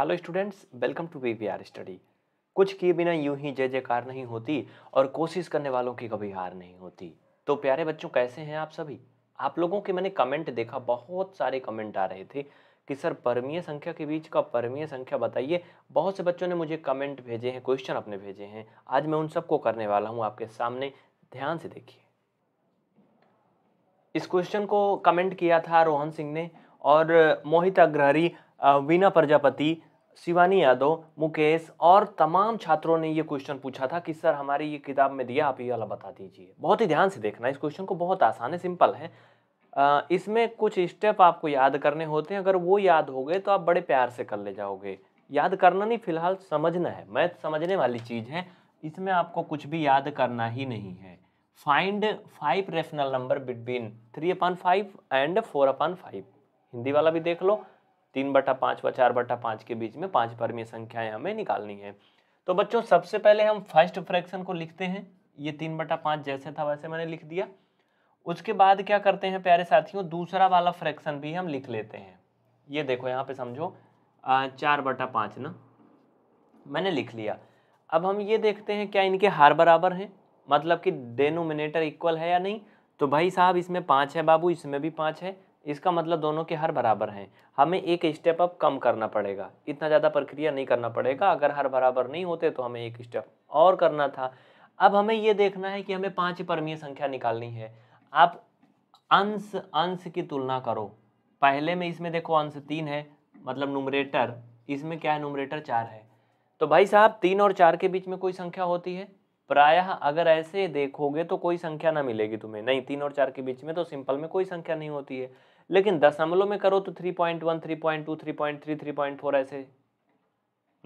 hello students welcome to we study कुछ किए बिना यूं ही जय जयकार नहीं होती और कोशिश करने वालों की कभी हार नहीं होती तो प्यारे बच्चों कैसे हैं आप सभी आप लोगों के मैंने कमेंट देखा बहुत सारे कमेंट आ रहे थे कि सर परमीय संख्या के बीच का परमीय संख्या बताइए बहुत से बच्चों ने मुझे कमेंट भेजे हैं क्वेश्चन अपने भेजे हैं आज मैं उन सबको करने वाला हूँ आपके सामने ध्यान से देखिए इस क्वेश्चन को कमेंट किया था रोहन सिंह ने और मोहित अग्रहरी वीना प्रजापति शिवानी यादव मुकेश और तमाम छात्रों ने ये क्वेश्चन पूछा था कि सर हमारी ये किताब में दिया आप ये वाला बता दीजिए बहुत ही ध्यान से देखना इस क्वेश्चन को बहुत आसान है सिंपल है इसमें कुछ स्टेप आपको याद करने होते हैं अगर वो याद हो गए तो आप बड़े प्यार से कर ले जाओगे याद करना नहीं फिलहाल समझना है मैथ समझने वाली चीज़ है इसमें आपको कुछ भी याद करना ही नहीं है find five rational number between three upon five and four upon five Hindi वाला भी देख लो तीन बटा पाँच व चार बटा पाँच के बीच में पाँच परमीय संख्याएं हमें निकालनी है तो बच्चों सबसे पहले हम फर्स्ट फ्रैक्शन को लिखते हैं ये तीन बटा पाँच जैसे था वैसे मैंने लिख दिया उसके बाद क्या करते हैं प्यारे साथियों दूसरा वाला फ्रैक्शन भी हम लिख लेते हैं ये देखो यहाँ पे समझो आ, चार बटा पाँच ना मैंने लिख लिया अब हम ये देखते हैं क्या इनके हार बराबर हैं मतलब कि डेनोमिनेटर इक्वल है या नहीं तो भाई साहब इसमें पाँच है बाबू इसमें भी पाँच है इसका मतलब दोनों के हर बराबर हैं हमें एक स्टेप अप कम करना पड़ेगा इतना ज़्यादा प्रक्रिया नहीं करना पड़ेगा अगर हर बराबर नहीं होते तो हमें एक स्टेप और करना था अब हमें ये देखना है कि हमें पाँच परमीय संख्या निकालनी है आप अंश अंश की तुलना करो पहले में इसमें देखो अंश तीन है मतलब नुमरेटर इसमें क्या है नुमरेटर चार है तो भाई साहब तीन और चार के बीच में कोई संख्या होती है प्रायः अगर ऐसे देखोगे तो कोई संख्या ना मिलेगी तुम्हें नहीं तीन और चार के बीच में तो सिंपल में कोई संख्या नहीं होती है लेकिन दशमलव में करो तो three point one three point two three point three three point four ऐसे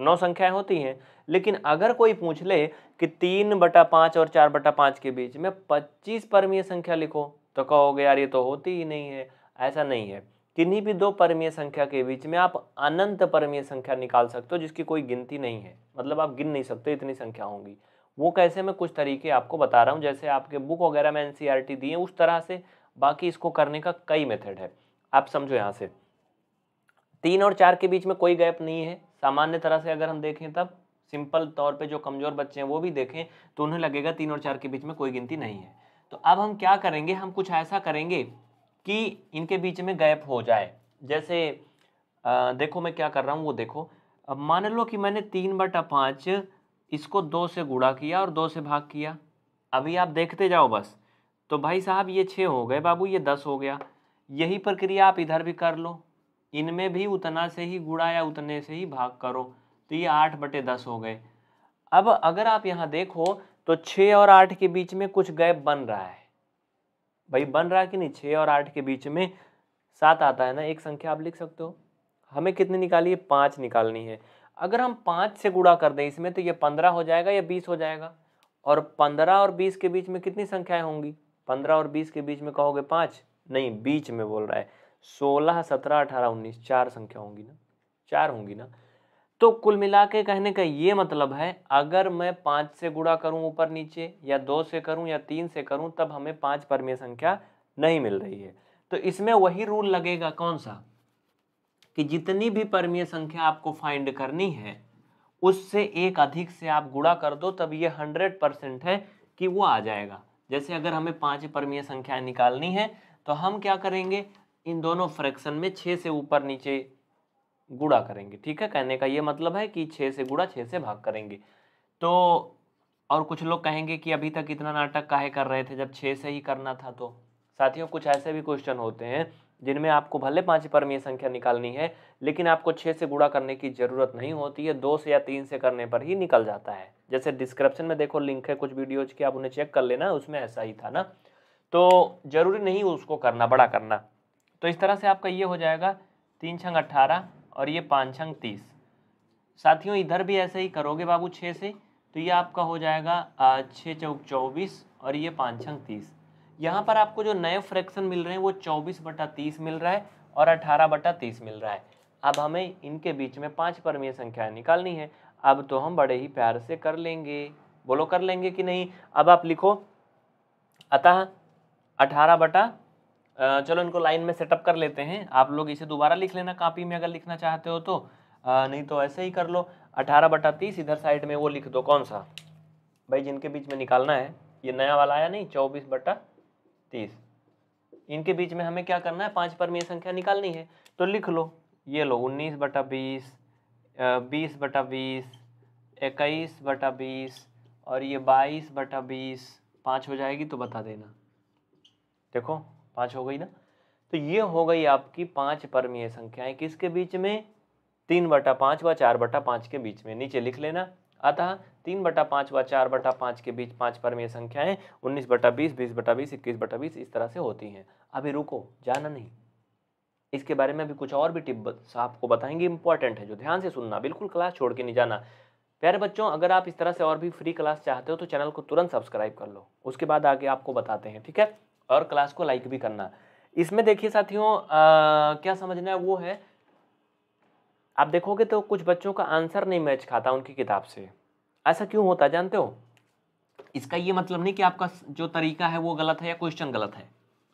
नौ संख्याएं होती हैं लेकिन अगर कोई पूछ ले कि तीन बटा पाँच और चार बटा पाँच के बीच में पच्चीस परमीय संख्या लिखो तो कहोगे यार ये तो होती ही नहीं है ऐसा नहीं है किन्हीं भी दो परमीय संख्या के बीच में आप अनंत परमीय संख्या निकाल सकते हो जिसकी कोई गिनती नहीं है मतलब आप गिन नहीं सकते इतनी संख्या होंगी वो कैसे मैं कुछ तरीके आपको बता रहा हूँ जैसे आपके बुक वगैरह में एन e दिए उस तरह से बाकी इसको करने का कई मेथड है आप समझो यहाँ से तीन और चार के बीच में कोई गैप नहीं है सामान्य तरह से अगर हम देखें तब सिंपल तौर पे जो कमज़ोर बच्चे हैं वो भी देखें तो उन्हें लगेगा तीन और चार के बीच में कोई गिनती नहीं है तो अब हम क्या करेंगे हम कुछ ऐसा करेंगे कि इनके बीच में गैप हो जाए जैसे आ, देखो मैं क्या कर रहा हूँ वो देखो अब मान लो कि मैंने तीन बटा पाँच इसको दो से गुड़ा किया और दो से भाग किया अभी आप देखते जाओ बस तो भाई साहब ये छः हो गए बाबू ये दस हो गया यही प्रक्रिया आप इधर भी कर लो इनमें भी उतना से ही गुड़ा या उतने से ही भाग करो तो ये आठ बटे दस हो गए अब अगर आप यहाँ देखो तो छः और आठ के बीच में कुछ गैप बन रहा है भाई बन रहा है कि नहीं छः और आठ के बीच में सात आता है ना एक संख्या आप लिख सकते हो हमें कितनी निकाली है पाँच निकालनी है अगर हम पाँच से गुड़ा कर दें इसमें तो ये पंद्रह हो जाएगा या बीस हो जाएगा और पंद्रह और बीस के बीच में कितनी संख्याएं होंगी पंद्रह और बीस के बीच में कहोगे पाँच नहीं बीच में बोल रहा है सोलह सत्रह अठारह उन्नीस चार संख्या होंगी ना चार होंगी ना तो कुल मिला के कहने का ये मतलब है अगर मैं पाँच से गुड़ा करूँ ऊपर नीचे या दो से करूँ या तीन से करूँ तब हमें पाँच परमीय संख्या नहीं मिल रही है तो इसमें वही रूल लगेगा कौन सा कि जितनी भी परमीय संख्या आपको फाइंड करनी है उससे एक अधिक से आप गुड़ा कर दो तब ये हंड्रेड परसेंट है कि वो आ जाएगा जैसे अगर हमें पाँच परमीय संख्याएं निकालनी है तो हम क्या करेंगे इन दोनों फ्रैक्शन में छः से ऊपर नीचे गुड़ा करेंगे ठीक है कहने का ये मतलब है कि छः से गुड़ा छः से भाग करेंगे तो और कुछ लोग कहेंगे कि अभी तक इतना नाटक काहे कर रहे थे जब छः से ही करना था तो साथियों कुछ ऐसे भी क्वेश्चन होते हैं जिनमें आपको भले पाँच परमीय संख्या निकालनी है लेकिन आपको छः से गुड़ा करने की ज़रूरत नहीं होती है दो से या तीन से करने पर ही निकल जाता है जैसे डिस्क्रिप्शन में देखो लिंक है कुछ वीडियोज की आप उन्हें चेक कर लेना उसमें ऐसा ही था ना तो ज़रूरी नहीं उसको करना बड़ा करना तो इस तरह से आपका ये हो जाएगा तीन छंग अट्ठारह और ये पाँच छंग तीस साथियों इधर भी ऐसे ही करोगे बाबू छः से तो ये आपका हो जाएगा छः चौक चौबीस और ये पाँच छंग तीस यहाँ पर आपको जो नए फ्रैक्शन मिल रहे हैं वो चौबीस बटा तीस मिल रहा है और अठारह बटा तीस मिल रहा है अब हमें इनके बीच में पाँच परमीय संख्या निकालनी है अब तो हम बड़े ही प्यार से कर लेंगे बोलो कर लेंगे कि नहीं अब आप लिखो अतः अठारह बटा चलो इनको लाइन में सेटअप कर लेते हैं आप लोग इसे दोबारा लिख लेना कापी में अगर लिखना चाहते हो तो आ, नहीं तो ऐसे ही कर लो अठारह बटा तीस इधर साइड में वो लिख दो कौन सा भाई जिनके बीच में निकालना है ये नया वाला आया नहीं चौबीस बटा तीस इनके बीच में हमें क्या करना है पाँच परमीय संख्या निकालनी है तो लिख लो ये लो उन्नीस बटा बीस बीस बटा बीस इक्कीस बटा बीस और ये बाईस बटा बीस पाँच हो जाएगी तो बता देना देखो पाँच हो गई ना तो ये हो गई आपकी पाँच परमीय संख्याएं किसके बीच में तीन बटा पाँच व चार बटा पाँच के बीच में नीचे लिख लेना अतः तीन बटा पाँच व चार बटा पाँच के बीच पाँच परमीय संख्याएं उन्नीस बटा बीस बीस बटा बीस इक्कीस बटा बीस इस तरह से होती हैं अभी रुको जाना नहीं इसके बारे में अभी कुछ और भी टिप आपको बताएंगे इंपॉर्टेंट है जो ध्यान से सुनना बिल्कुल क्लास छोड़ के नहीं जाना प्यारे बच्चों अगर आप इस तरह से और भी फ्री क्लास चाहते हो तो चैनल को तुरंत सब्सक्राइब कर लो उसके बाद आगे आपको बताते हैं ठीक है और क्लास को लाइक भी करना इसमें देखिए साथियों क्या समझना है वो है आप देखोगे तो कुछ बच्चों का आंसर नहीं मैच खाता उनकी किताब से ऐसा क्यों होता है जानते हो इसका ये मतलब नहीं कि आपका जो तरीका है वो गलत है या क्वेश्चन गलत है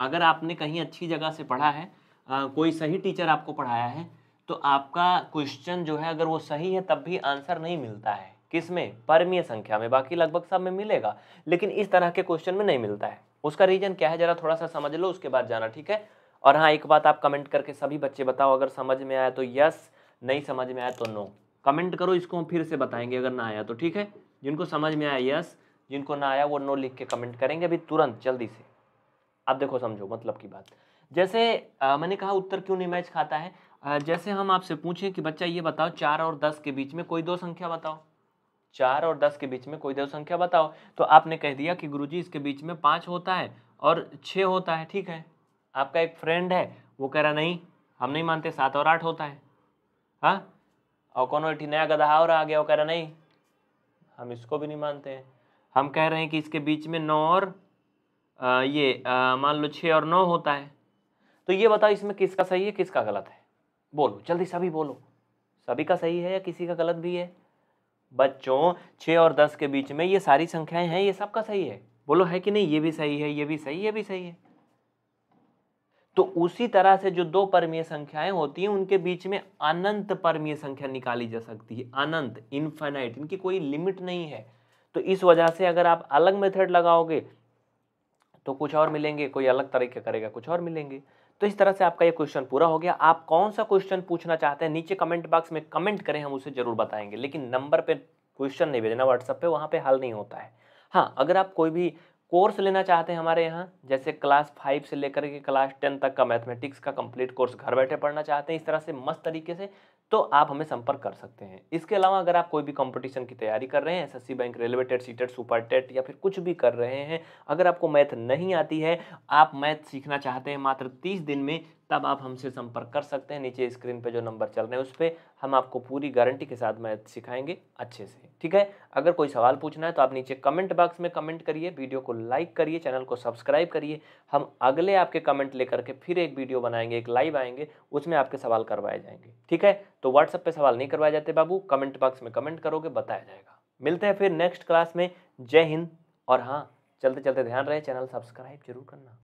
अगर आपने कहीं अच्छी जगह से पढ़ा है आ, कोई सही टीचर आपको पढ़ाया है तो आपका क्वेश्चन जो है अगर वो सही है तब भी आंसर नहीं मिलता है किस में परमीय संख्या में बाकी लगभग सब में मिलेगा लेकिन इस तरह के क्वेश्चन में नहीं मिलता है उसका रीजन क्या है ज़रा थोड़ा सा समझ लो उसके बाद जाना ठीक है और हाँ एक बात आप कमेंट करके सभी बच्चे बताओ अगर समझ में आए तो यस नहीं समझ में आया तो नो कमेंट करो इसको हम फिर से बताएंगे अगर ना आया तो ठीक है जिनको समझ में आया यस जिनको ना आया वो नो लिख के कमेंट करेंगे अभी तुरंत जल्दी से अब देखो समझो मतलब की बात जैसे आ, मैंने कहा उत्तर क्यों नहीं मैच खाता है आ, जैसे हम आपसे पूछें कि बच्चा ये बताओ चार और दस के बीच में कोई दो संख्या बताओ चार और दस के बीच में कोई दो संख्या बताओ तो आपने कह दिया कि गुरु इसके बीच में पाँच होता है और छः होता है ठीक है आपका एक फ्रेंड है वो कह रहा नहीं हम नहीं मानते सात और आठ होता है हाँ और कौन एठी नया गधा और आ गया वो कह रहा नहीं हम इसको भी नहीं मानते हैं हम कह रहे हैं कि इसके बीच में नौ और आ, ये मान लो छः और नौ होता है तो ये बताओ इसमें किसका सही है किसका गलत है बोलो जल्दी सभी बोलो सभी का सही है या किसी का गलत भी है बच्चों छः और दस के बीच में ये सारी संख्याएं हैं ये सबका सही है बोलो है कि नहीं ये भी सही है ये भी सही है ये भी सही है तो उसी तरह से जो दो परमीय संख्याएं होती हैं उनके बीच में अनंत परमीय संख्या निकाली जा सकती है अनंत इनफाइनाइट इनकी कोई लिमिट नहीं है तो इस वजह से अगर आप अलग मेथड लगाओगे तो कुछ और मिलेंगे कोई अलग तरीके करेगा कुछ और मिलेंगे तो इस तरह से आपका ये क्वेश्चन पूरा हो गया आप कौन सा क्वेश्चन पूछना चाहते हैं नीचे कमेंट बॉक्स में कमेंट करें हम उसे जरूर बताएंगे लेकिन नंबर पे क्वेश्चन नहीं भेजना व्हाट्सअप पे वहाँ पे हल नहीं होता है हाँ अगर आप कोई भी कोर्स लेना चाहते हैं हमारे यहाँ जैसे क्लास फाइव से लेकर के क्लास टेन तक का मैथमेटिक्स का कंप्लीट कोर्स घर बैठे पढ़ना चाहते हैं इस तरह से मस्त तरीके से तो आप हमें संपर्क कर सकते हैं इसके अलावा अगर आप कोई भी कंपटीशन की तैयारी कर रहे हैं SSC bank railway TET C TET super TET या फिर कुछ भी कर रहे हैं अगर आपको मैथ नहीं आती है आप मैथ सीखना चाहते हैं मात्र तीस दिन में तब आप हमसे संपर्क कर सकते हैं नीचे स्क्रीन पे जो नंबर चल रहे हैं उस पर हम आपको पूरी गारंटी के साथ मैथ सिखाएंगे अच्छे से ठीक है अगर कोई सवाल पूछना है तो आप नीचे कमेंट बॉक्स में कमेंट करिए वीडियो को लाइक करिए चैनल को सब्सक्राइब करिए हम अगले आपके कमेंट लेकर के फिर एक वीडियो बनाएंगे एक लाइव आएंगे उसमें आपके सवाल करवाए जाएंगे ठीक है तो व्हाट्सएप पर सवाल नहीं करवाए जाते बाबू कमेंट बॉक्स में कमेंट करोगे बताया जाएगा मिलते हैं फिर नेक्स्ट क्लास में जय हिंद और हाँ चलते चलते ध्यान रहे चैनल सब्सक्राइब जरूर करना